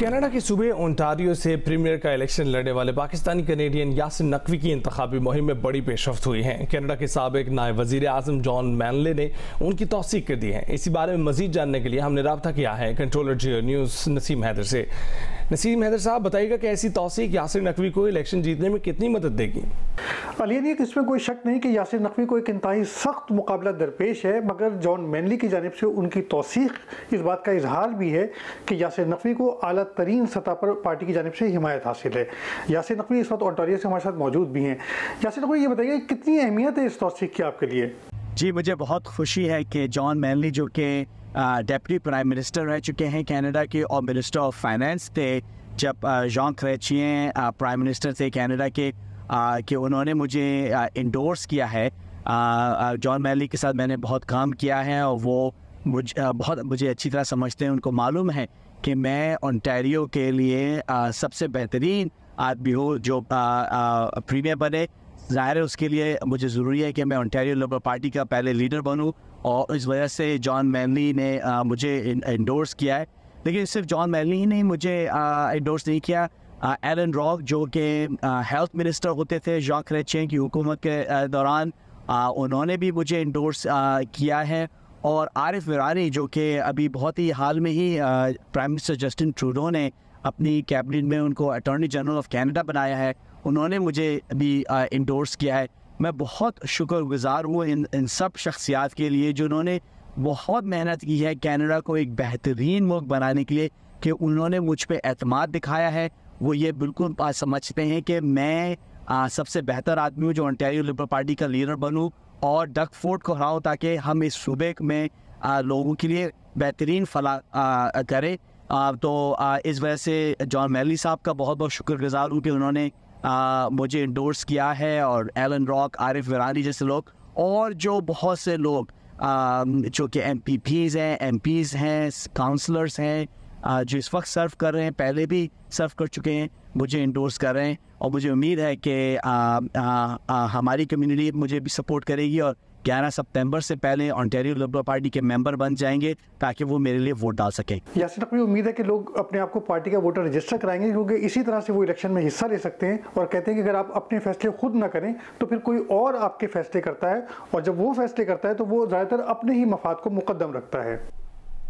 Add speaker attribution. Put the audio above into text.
Speaker 1: Canada के सूबे Ontario से प्रीमियर का इलेक्शन लड़ने वाले पाकिस्तानी कनेडियन यासिन नकवी की इंतबी मुहिम में बड़ी पेशरफ हुई है कनाडा के सबक नायब वजीर आजम जॉन मैनले ने उनकी तोसीक कर दी है इसी बारे में मजीद जानने के लिए हमने रबा किया है कंट्रोलर जियो न्यूज़ नसीम हैदर से नसीम हैदर साहब बताइएगा कि ऐसी तोसीक यासिन नकवी को इलेक्शन जीतने में कितनी मदद देगी
Speaker 2: अलियन कि इसमें कोई शक नहीं कि यासिर नकवी को एक इंतहाई सख्त मुकाबला दरपेश है मगर जॉन मैनली की जानब से उनकी तोसीक इस बात का इजहार भी है कि यासिर नकवी को अली तरीन सतह पर पार्टी की जानब से हिमायत हासिल है यासिर नकवी इस वक्त ऑन्टारियो से हमारे साथ मौजूद भी हैं यासिर नकवी ये बताइए कितनी अहमियत है इस तोसीक की आपके लिए जी मुझे बहुत खुशी है कि
Speaker 3: जॉन मैनली जो कि डेप्टी प्राइम मिनिस्टर रह चुके हैं कैनेडा के और मिनिस्टर ऑफ फाइनेंस थे जब जॉन क्रेचिए प्राइम मिनिस्टर थे कनाडा के कि उन्होंने मुझे इंडोर्स किया है जॉन मैली के साथ मैंने बहुत काम किया है और वो मुझ बहुत मुझे अच्छी तरह समझते हैं उनको मालूम है कि मैं ओंटारियो के लिए सबसे बेहतरीन आदमी हूँ जो प्रीमियर बने ज़ाहिर है उसके लिए मुझे ज़रूरी है कि मैं ओंटारियो लेबर पार्टी का पहले लीडर बनूँ और इस वजह से जॉन मैनली ने आ, मुझे इंडोर्स किया है लेकिन सिर्फ जॉन मैनली ही नहीं मुझे इंडोर्स नहीं किया एलन रॉक जो कि हेल्थ मिनिस्टर होते थे जॉक रेचे की हुकूमत के दौरान उन्होंने भी मुझे इंडोर्स किया है और आरिफ विरानी जो कि अभी बहुत ही हाल में ही प्राइम मिनिस्टर जस्टिन ट्रूडो ने अपनी कैबिनेट में उनको अटॉर्नी जनरल ऑफ कैनेडा बनाया है उन्होंने मुझे भी इंडोर्स किया है मैं बहुत शुक्रगुजार हूँ इन इन सब शख्सियात के लिए जिन्होंने बहुत मेहनत की है कनाडा को एक बेहतरीन मुल्क बनाने के लिए कि उन्होंने मुझ पर अतमाद दिखाया है वो ये बिल्कुल समझते हैं कि मैं आ, सबसे बेहतर आदमी हूँ जो ऑनटेरियो लिबरल पार्टी का लीडर बनूँ और डक फोर्ट को हराओ ताकि हम इस सूबे में आ, लोगों के लिए बेहतरीन फला आ, करें आ, तो आ, इस वजह से जॉन मैली साहब का बहुत बहुत शुक्रगुजार हूँ कि उन्होंने आ, मुझे इंडोर्स किया है और एलन रॉक आरिफ वरानी जैसे लोग और जो बहुत से लोग आ, जो कि एम पी पीज़ हैं एम पीज़ हैं काउंसलर्स हैं जो इस वक्त सर्व कर रहे हैं पहले भी सर्व कर चुके हैं मुझे इंडोर्स कर रहे हैं और मुझे उम्मीद है कि हमारी कम्युनिटी मुझे भी सपोर्ट करेगी और 11 सितंबर से पहले ऑनटेरियो लिबरल पार्टी के मेंबर बन जाएंगे ताकि वो मेरे लिए वोट डाल सकें
Speaker 2: यासिन अपनी उम्मीद है कि लोग अपने आप को पार्टी का वोटर रजिस्टर कराएंगे क्योंकि इसी तरह से वो इलेक्शन में हिस्सा ले सकते हैं और कहते हैं कि अगर आप अपने फैसले खुद ना करें तो फिर कोई और आपके फैसले करता है और जब वो फैसले करता है तो वो ज़्यादातर अपने ही मफाद को मुकदम रखता है